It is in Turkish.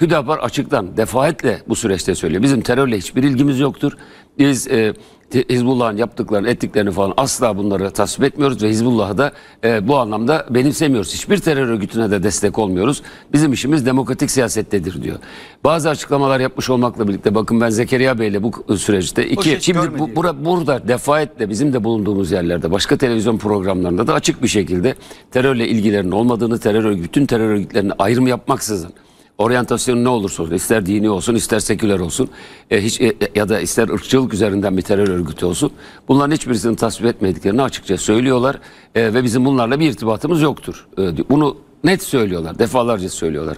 Hüdapar açıktan defaatle bu süreçte söylüyor. Bizim terörle hiçbir ilgimiz yoktur. Biz e, Hizbullah'ın yaptıklarını, ettiklerini falan asla bunları tasvip etmiyoruz ve Hizbullah'ı da e, bu anlamda benimsemiyoruz. Hiçbir terör örgütüne de destek olmuyoruz. Bizim işimiz demokratik siyasettedir diyor. Bazı açıklamalar yapmış olmakla birlikte bakın ben Zekeriya Bey'le bu süreçte iki şey şimdi bu, bura, burada defaatle bizim de bulunduğumuz yerlerde başka televizyon programlarında da açık bir şekilde terörle ilgilerinin olmadığını, terör örgütün terör örgütlerine ayrım yapmaksızın oryantasyonu ne olursa olsun ister dini olsun ister seküler olsun e, hiç e, e, ya da ister ırkçılık üzerinden bir terör örgütü olsun bunların hiçbirisini tasvip etmediklerini açıkça söylüyorlar e, ve bizim bunlarla bir irtibatımız yoktur. E, bunu net söylüyorlar defalarca söylüyorlar.